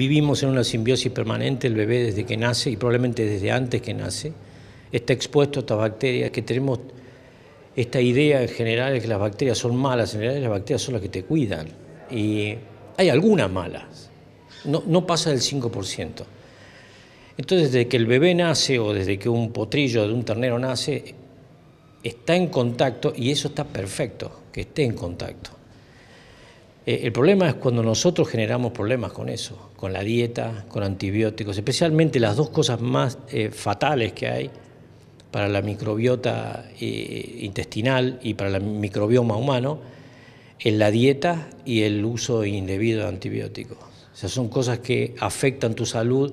Vivimos en una simbiosis permanente, el bebé desde que nace y probablemente desde antes que nace, está expuesto a estas bacterias, que tenemos esta idea en general de que las bacterias son malas, en realidad las bacterias son las que te cuidan. Y hay algunas malas, no, no pasa del 5%. Entonces, desde que el bebé nace o desde que un potrillo de un ternero nace, está en contacto y eso está perfecto, que esté en contacto. Eh, el problema es cuando nosotros generamos problemas con eso, con la dieta, con antibióticos, especialmente las dos cosas más eh, fatales que hay para la microbiota eh, intestinal y para el microbioma humano, en la dieta y el uso indebido de antibióticos. O sea, son cosas que afectan tu salud,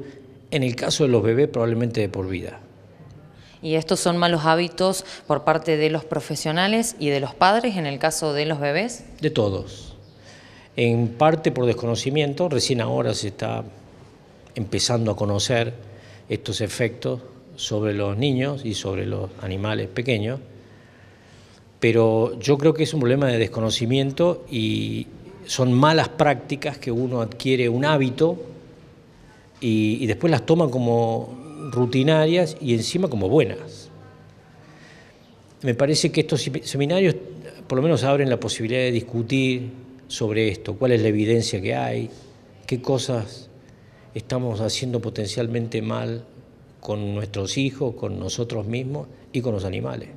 en el caso de los bebés probablemente de por vida. Y estos son malos hábitos por parte de los profesionales y de los padres en el caso de los bebés? De todos en parte por desconocimiento, recién ahora se está empezando a conocer estos efectos sobre los niños y sobre los animales pequeños, pero yo creo que es un problema de desconocimiento y son malas prácticas que uno adquiere un hábito y, después las toma como rutinarias y encima como buenas. Me parece que estos seminarios por lo menos abren la posibilidad de discutir, sobre esto, cuál es la evidencia que hay, qué cosas estamos haciendo potencialmente mal con nuestros hijos, con nosotros mismos y con los animales.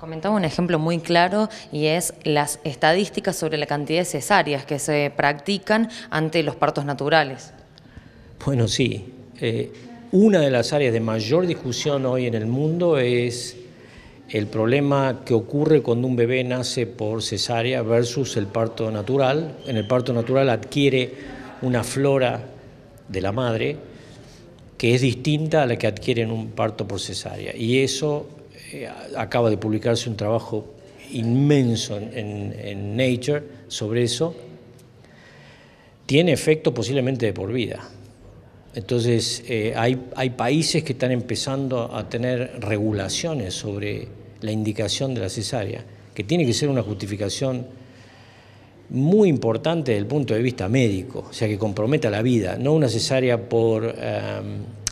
Comentaba un ejemplo muy claro y es las estadísticas sobre la cantidad de cesáreas que se practican ante los partos naturales. Bueno, sí. Eh, una de las áreas de mayor discusión hoy en el mundo es el problema que ocurre cuando un bebé nace por cesárea versus el parto natural. En el parto natural adquiere una flora de la madre que es distinta a la que adquiere en un parto por cesárea. Y eso eh, acaba de publicarse un trabajo inmenso en Nature sobre eso. Tiene efecto posiblemente de por vida. Entonces, eh, hay, países que están empezando a tener regulaciones sobre la indicación de la cesárea, que tiene que ser una justificación muy importante desde el punto de vista médico, o sea, que comprometa la vida, no una cesárea por em,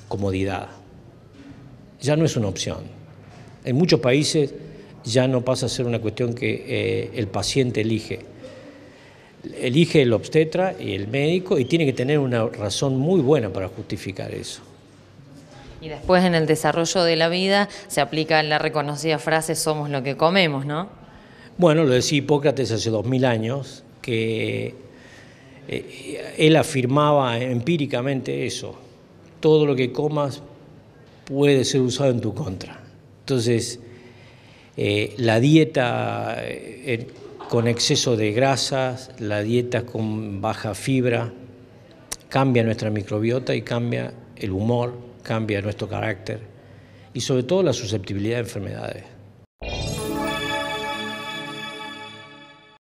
comodidad. Ya no es una opción. En muchos países ya no pasa a ser una cuestión que eh, el paciente elige elige el obstetra y el médico y tiene que tener una razón muy buena para justificar eso. Y después en el desarrollo de la vida se aplica la reconocida frase somos lo que comemos, ¿no? Bueno, lo decía Hipócrates hace dos mil años, que eh, él afirmaba empíricamente eso, todo lo que comas puede ser usado en tu contra. Entonces, eh, la dieta... Eh, con exceso de grasas, la dieta con baja fibra, cambia nuestra microbiota y cambia el humor, cambia nuestro carácter y sobre todo la susceptibilidad a enfermedades.